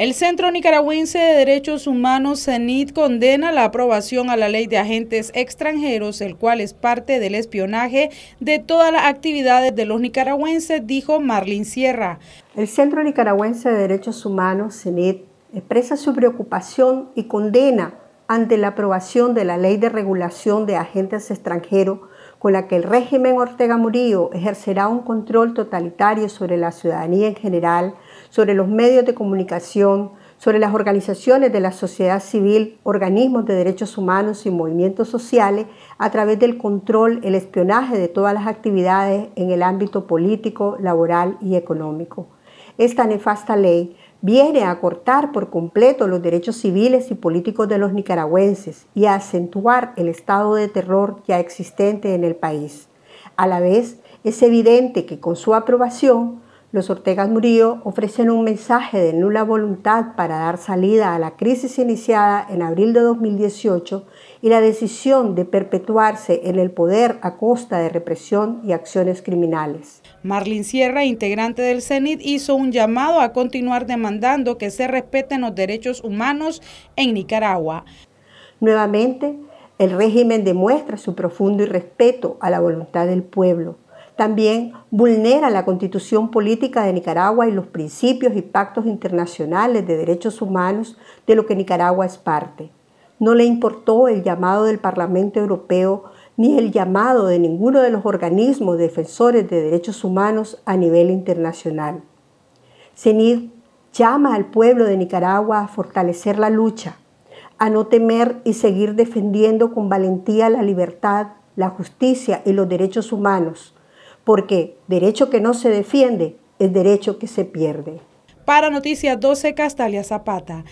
El Centro Nicaragüense de Derechos Humanos, CENIT, condena la aprobación a la ley de agentes extranjeros, el cual es parte del espionaje de todas las actividades de los nicaragüenses, dijo Marlene Sierra. El Centro Nicaragüense de Derechos Humanos, CENIT, expresa su preocupación y condena ante la aprobación de la ley de regulación de agentes extranjeros con la que el régimen Ortega Murillo ejercerá un control totalitario sobre la ciudadanía en general sobre los medios de comunicación, sobre las organizaciones de la sociedad civil, organismos de derechos humanos y movimientos sociales a través del control, el espionaje de todas las actividades en el ámbito político, laboral y económico. Esta nefasta ley viene a cortar por completo los derechos civiles y políticos de los nicaragüenses y a acentuar el estado de terror ya existente en el país. A la vez, es evidente que con su aprobación, los Ortega Murillo ofrecen un mensaje de nula voluntad para dar salida a la crisis iniciada en abril de 2018 y la decisión de perpetuarse en el poder a costa de represión y acciones criminales. Marlin Sierra, integrante del CENIT, hizo un llamado a continuar demandando que se respeten los derechos humanos en Nicaragua. Nuevamente, el régimen demuestra su profundo irrespeto a la voluntad del pueblo también vulnera la constitución política de Nicaragua y los principios y pactos internacionales de derechos humanos de lo que Nicaragua es parte. No le importó el llamado del Parlamento Europeo ni el llamado de ninguno de los organismos defensores de derechos humanos a nivel internacional. CENID llama al pueblo de Nicaragua a fortalecer la lucha, a no temer y seguir defendiendo con valentía la libertad, la justicia y los derechos humanos, porque derecho que no se defiende es derecho que se pierde. Para Noticias 12, Castalia Zapata.